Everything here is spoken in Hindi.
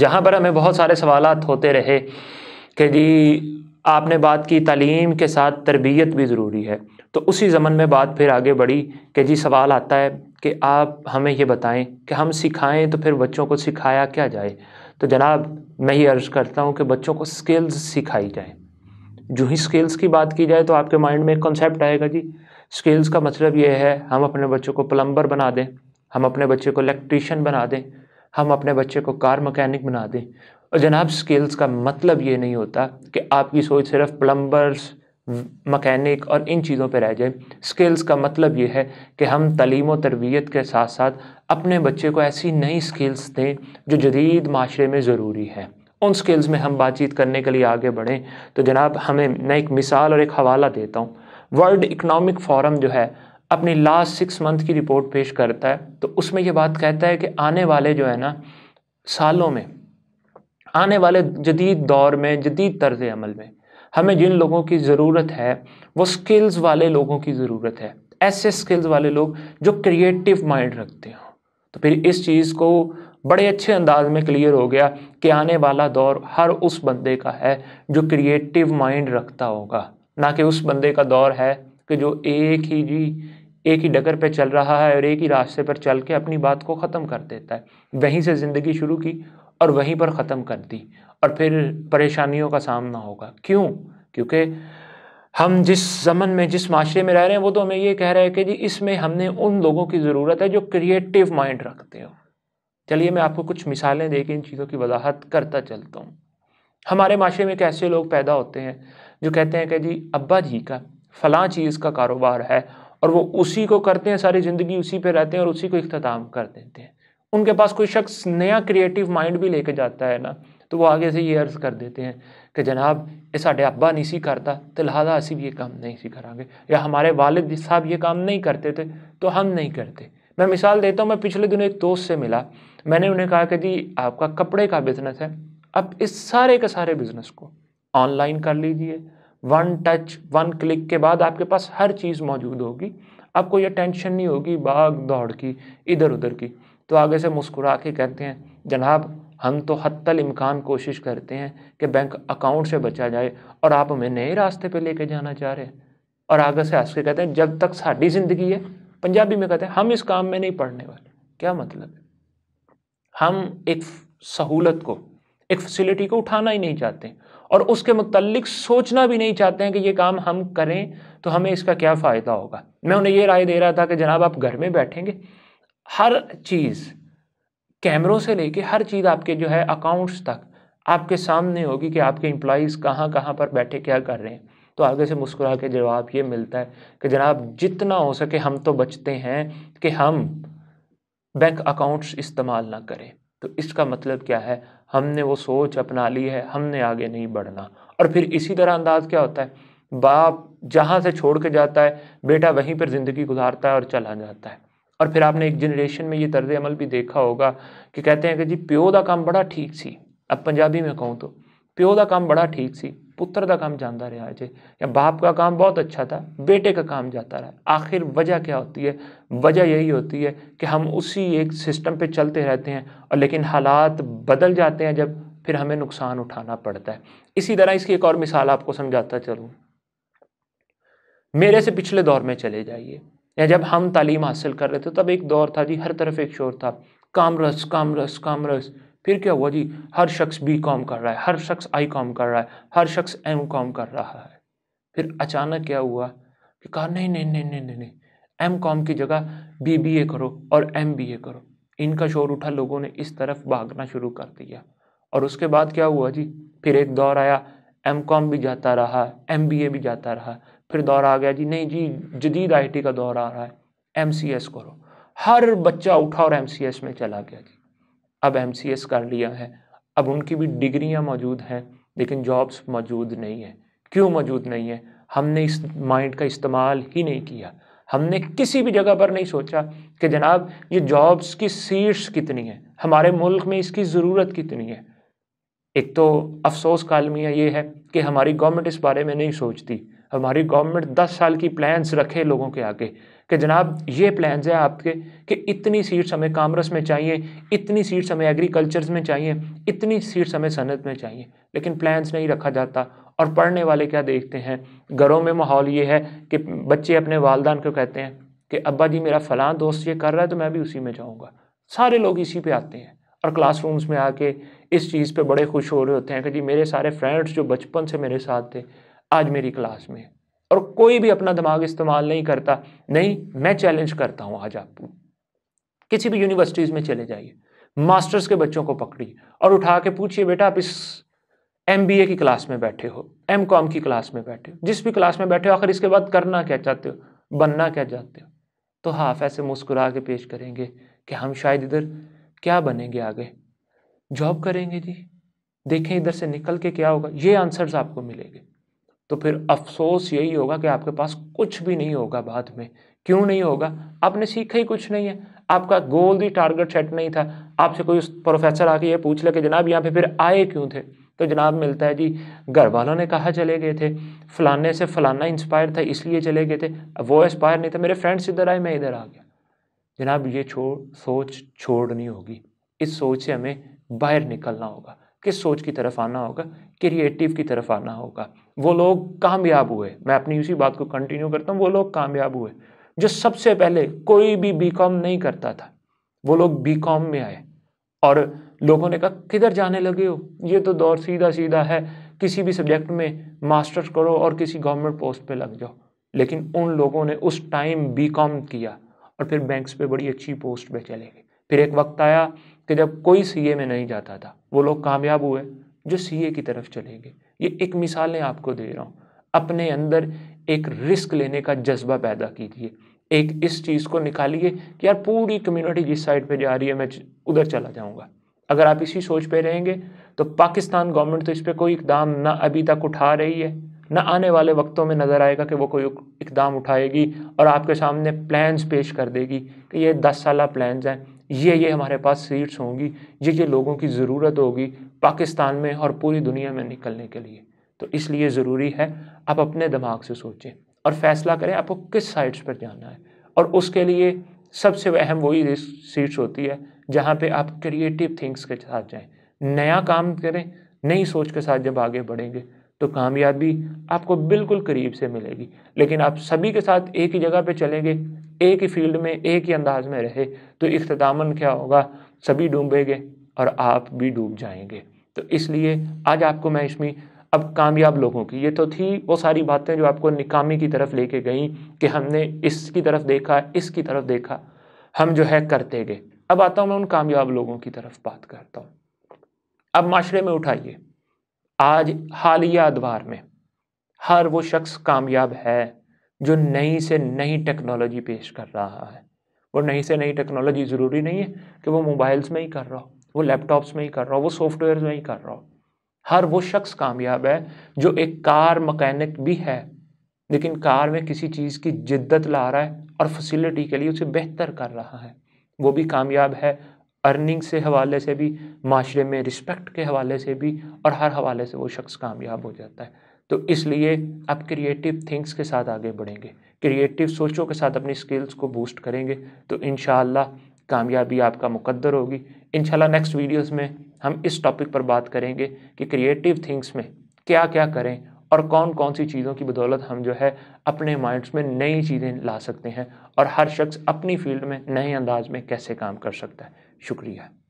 जहाँ पर हमें बहुत सारे सवाल होते रहे कि जी आपने बात की तालीम के साथ तरबियत भी ज़रूरी है तो उसी ज़मन में बात फिर आगे बढ़ी कि जी सवाल आता है कि आप हमें ये बताएं कि हम सिखाएं तो फिर बच्चों को सिखाया क्या जाए तो जनाब मैं ये अर्ज़ करता हूँ कि बच्चों को स्किल्स सिखाई जाएँ जो ही स्किल्स की बात की जाए तो आपके माइंड में एक कॉन्सेप्ट आएगा जी स्किल्स का मतलब ये है हम अपने बच्चों को प्लम्बर बना दें हम अपने बच्चे को इलेक्ट्रीशियन बना दें हम अपने बच्चे को कार मकैनिक बना दें और जनाब स्किल्स का मतलब ये नहीं होता कि आपकी सोच सिर्फ प्लम्बर्स मकैनिक और इन चीज़ों पर रह जाए स्किल्स का मतलब ये है कि हम तलीम व तरबियत के साथ साथ अपने बच्चे को ऐसी नई स्किल्स दें जो जदीद माशरे में ज़रूरी है उन स्किल्स में हम बातचीत करने के लिए आगे बढ़ें तो जनाब हमें मैं एक मिसाल और एक हवाला देता हूँ वर्ल्ड इकनॉमिक फोरम जो है अपनी लास्ट सिक्स मंथ की रिपोर्ट पेश करता है तो उसमें यह बात कहता है कि आने वाले जो है ना सालों में आने वाले जदीद दौर में जदीद तर्ज अमल में हमें जिन लोगों की ज़रूरत है वो स्किल्स वाले लोगों की ज़रूरत है ऐसे स्किल्स वाले लोग जो क्रिएटिव माइंड रखते हों तो फिर इस चीज़ को बड़े अच्छे अंदाज में क्लियर हो गया कि आने वाला दौर हर उस बंदे का है जो क्रिएटिव माइंड रखता होगा ना कि उस बंदे का दौर है कि जो एक ही जी एक ही डगर पे चल रहा है और एक ही रास्ते पर चल के अपनी बात को ख़त्म कर देता है वहीं से ज़िंदगी शुरू की और वहीं पर ख़त्म कर दी और फिर परेशानियों का सामना होगा क्यों क्योंकि हम जिस जमन में जिस माशरे में रह रहे हैं वो तो हमें ये कह रहा है कि जी इसमें हमने उन लोगों की ज़रूरत है जो क्रिएटिव माइंड रखते हो चलिए मैं आपको कुछ मिसालें दे के इन चीज़ों की वजाहत करता चलता हूँ हमारे माशरे में कैसे लोग पैदा होते हैं जो कहते हैं कि जी अब्बा जी का फ़लाँ चीज़ का कारोबार है और वो उसी को करते हैं सारी ज़िंदगी उसी पे रहते हैं और उसी को इख्ताम कर देते हैं उनके पास कोई शख्स नया क्रिएटिव माइंड भी लेके जाता है ना तो वो आगे से ये अर्ज़ कर देते हैं कि जनाब ये साढ़े अब्बा नहीं सी करता तो लिहाजा असी भी ये काम नहीं सी करांगे या हमारे वालद साहब ये काम नहीं करते थे तो हम नहीं करते मैं मिसाल देता हूँ मैं पिछले दिनों एक दोस्त से मिला मैंने उन्हें कहा कि जी आपका कपड़े का बिज़नेस है आप इस सारे के सारे बिज़नेस को ऑनलाइन कर लीजिए वन टच वन क्लिक के बाद आपके पास हर चीज़ मौजूद होगी आपको यह टेंशन नहीं होगी भाग दौड़ की इधर उधर की तो आगे से मुस्कुरा के कहते हैं जनाब हम तो हत्तल इम्कान कोशिश करते हैं कि बैंक अकाउंट से बचा जाए और आप हमें नए रास्ते पे लेके जाना चाह रहे हैं और आगे से हंस के कहते हैं जब तक साड़ी ज़िंदगी है पंजाबी में कहते हैं हम इस काम में नहीं पढ़ने वाले क्या मतलब है हम एक सहूलत को एक फैसिलिटी को उठाना ही नहीं चाहते और उसके मतलब सोचना भी नहीं चाहते हैं कि ये काम हम करें तो हमें इसका क्या फ़ायदा होगा मैं उन्हें ये राय दे रहा था कि जनाब आप घर में बैठेंगे हर चीज़ कैमरों से लेके हर चीज़ आपके जो है अकाउंट्स तक आपके सामने होगी कि आपके इम्प्लॉज़ कहाँ कहाँ पर बैठे क्या कर रहे हैं तो आगे से मुस्कुरा के जवाब ये मिलता है कि जनाब जितना हो सके हम तो बचते हैं कि हम बैंक अकाउंट्स इस्तेमाल ना करें तो इसका मतलब क्या है हमने वो सोच अपना ली है हमने आगे नहीं बढ़ना और फिर इसी तरह अंदाज क्या होता है बाप जहाँ से छोड़ के जाता है बेटा वहीं पर ज़िंदगी गुजारता है और चला जाता है और फिर आपने एक जनरेशन में ये तर्ज अमल भी देखा होगा कि कहते हैं कि जी प्यो का काम बड़ा ठीक सी अब पंजाबी में कहूँ तो प्यो का काम बड़ा ठीक सी पुत्र का काम रहा है जे या बाप का काम बहुत अच्छा था बेटे का काम जाता रहा आखिर वजह क्या होती है वजह यही होती है कि हम उसी एक सिस्टम पे चलते रहते हैं और लेकिन हालात बदल जाते हैं जब फिर हमें नुकसान उठाना पड़ता है इसी तरह इसकी एक और मिसाल आपको समझाता चलूँ मेरे से पिछले दौर में चले जाइए या जब हम तालीम हासिल कर रहे थे तब एक दौर था जी हर तरफ एक शोर था कामरस कामरस कामरस फिर क्या हुआ जी हर शख्स बी कॉम कर रहा है हर शख्स आई कॉम कर रहा है हर शख्स एम कॉम कर रहा है फिर अचानक क्या हुआ कि कहा नहीं नहीं नहीं नहीं नहीं एम कॉम की जगह बी बी ए करो और एम बी ए करो इनका शोर उठा लोगों ने इस तरफ भागना शुरू कर दिया और उसके बाद क्या हुआ जी फिर एक दौर आया एम कॉम भी जाता रहा एम बी ए भी जाता रहा फिर दौर आ गया जी नहीं जी जदीद आई टी का दौर आ रहा है एम सी एस करो हर बच्चा उठा और एम सी एस में चला गया जी अब एम कर लिया है अब उनकी भी डिग्रियाँ मौजूद हैं लेकिन जॉब्स मौजूद नहीं है क्यों मौजूद नहीं है हमने इस माइंड का इस्तेमाल ही नहीं किया हमने किसी भी जगह पर नहीं सोचा कि जनाब ये जॉब्स की सीट्स कितनी है हमारे मुल्क में इसकी ज़रूरत कितनी है एक तो अफसोस कालमिया ये है कि हमारी गवर्नमेंट इस बारे में नहीं सोचती हमारी गवर्नमेंट 10 साल की प्लान्स रखे लोगों के आगे कि जनाब ये प्लान्स हैं आपके कि इतनी सीट्स हमें कामर्स में चाहिए इतनी सीट्स हमें एग्रीकल्चर्स में चाहिए इतनी सीट्स हमें सनत में चाहिए लेकिन प्लान्स नहीं रखा जाता और पढ़ने वाले क्या देखते हैं घरों में माहौल ये है कि बच्चे अपने वालदान को कहते हैं कि अब्बा जी मेरा फ़लाँ दोस्त ये कर रहा है तो मैं भी उसी में जाऊँगा सारे लोग इसी पर आते हैं और क्लासरूम्स में आके इस चीज़ पे बड़े खुश हो रहे होते हैं कि जी मेरे सारे फ्रेंड्स जो बचपन से मेरे साथ थे आज मेरी क्लास में और कोई भी अपना दिमाग इस्तेमाल नहीं करता नहीं मैं चैलेंज करता हूं आज आपको किसी भी यूनिवर्सिटीज़ में चले जाइए मास्टर्स के बच्चों को पकड़िए और उठा के पूछिए बेटा आप इस एम की क्लास में बैठे हो एम की क्लास में बैठे हो जिस भी क्लास में बैठे हो आखिर इसके बाद करना क्या चाहते हो बनना क्या चाहते हो तो हाफ ऐसे मुस्कुरा के पेश करेंगे कि हम शायद इधर क्या बनेंगे आगे जॉब करेंगे जी देखें इधर से निकल के क्या होगा ये आंसर्स आपको मिलेंगे तो फिर अफसोस यही होगा कि आपके पास कुछ भी नहीं होगा बाद में क्यों नहीं होगा आपने सीखा ही कुछ नहीं है आपका गोल भी टारगेट सेट नहीं था आपसे कोई प्रोफेसर आके ये पूछ ले कि जनाब यहाँ पे फिर आए क्यों थे तो जनाब मिलता है जी घर वालों ने कहा चले गए थे फलाने से फलाना इंस्पायर था इसलिए चले गए थे वो इंस्पायर नहीं था मेरे फ्रेंड्स इधर आए मैं इधर आ गया जनाब ये छोड़ सोच छोड़नी होगी इस सोच से हमें बाहर निकलना होगा किस सोच की तरफ आना होगा क्रिएटिव की तरफ आना होगा वो लोग कामयाब हुए मैं अपनी उसी बात को कंटिन्यू करता हूँ वो लोग कामयाब हुए जो सबसे पहले कोई भी बी नहीं करता था वो लोग बी में आए और लोगों ने कहा किधर जाने लगे हो ये तो दौर सीधा सीधा है किसी भी सब्जेक्ट में मास्टर्स करो और किसी गवर्नमेंट पोस्ट पे लग जाओ लेकिन उन लोगों ने उस टाइम बी किया और फिर बैंक्स पे बड़ी अच्छी पोस्ट पे चले गए फिर एक वक्त आया कि जब कोई सीए में नहीं जाता था वो लोग कामयाब हुए जो सीए की तरफ चले गए ये एक मिसालें आपको दे रहा हूँ अपने अंदर एक रिस्क लेने का जज्बा पैदा कीजिए एक इस चीज़ को निकालिए कि यार पूरी कम्युनिटी जिस साइड पे जा रही है मैं उधर चला जाऊँगा अगर आप इसी सोच पे रहेंगे तो पाकिस्तान गवर्नमेंट तो इस पर कोई इकदाम ना अभी तक उठा रही है ना आने वाले वक्तों में नज़र आएगा कि वो कोई इकदाम उठाएगी और आपके सामने प्लान्स पेश कर देगी कि ये दस साल प्लान्स हैं ये ये हमारे पास सीट्स होंगी ये ये लोगों की ज़रूरत होगी पाकिस्तान में और पूरी दुनिया में निकलने के लिए तो इसलिए ज़रूरी है आप अपने दिमाग से सोचें और फैसला करें आपको किस साइड्स पर जाना है और उसके लिए सबसे अहम वही सीट्स होती है जहाँ पर आप क्रिएटिव थिंग्स के साथ जाएँ नया काम करें नई सोच के साथ जब आगे बढ़ेंगे तो कामयाबी आपको बिल्कुल करीब से मिलेगी लेकिन आप सभी के साथ एक ही जगह पे चलेंगे एक ही फील्ड में एक ही अंदाज में रहे तो इख्ताम क्या होगा सभी डूबेंगे और आप भी डूब जाएंगे तो इसलिए आज आपको मैं इसमें अब कामयाब लोगों की ये तो थी वो सारी बातें जो आपको निकामी की तरफ लेके गई कि हमने इसकी तरफ देखा इसकी तरफ देखा हम जो है करते गए अब आता हूँ मैं उन कामयाब लोगों की तरफ बात करता हूँ अब माशरे में उठाइए आज हालिया अदवार में हर वो शख्स कामयाब है जो नई से नई टेक्नोलॉजी पेश कर रहा है वो नई से नई टेक्नोलॉजी ज़रूरी नहीं है कि वो मोबाइल्स में ही कर रहा हो वो लैपटॉप्स में ही कर रहा हो वो सॉफ्टवेयर में ही कर रहा हो हर वो शख्स कामयाब है जो एक कार मकैनिक भी है लेकिन कार में किसी चीज़ की जिद्दत ला रहा है और फैसिलिटी के लिए उसे बेहतर कर रहा है वो भी कामयाब है अर्निंग से हवाले से भी माशरे में रिस्पेक्ट के हवाले से भी और हर हवाले से वो शख्स कामयाब हो जाता है तो इसलिए आप क्रिएटिव थिंग्स के साथ आगे बढ़ेंगे क्रिएटिव सोचों के साथ अपनी स्किल्स को बूस्ट करेंगे तो इन कामयाबी आपका मुकद्दर होगी इन नेक्स्ट वीडियोस में हम इस टॉपिक पर बात करेंगे कि क्रिएटिव थिंग्स में क्या क्या करें और कौन कौन सी चीज़ों की बदौलत हम जो है अपने माइंड्स में नई चीज़ें ला सकते हैं और हर शख्स अपनी फील्ड में नए अंदाज में कैसे काम कर सकता है शुक्रिया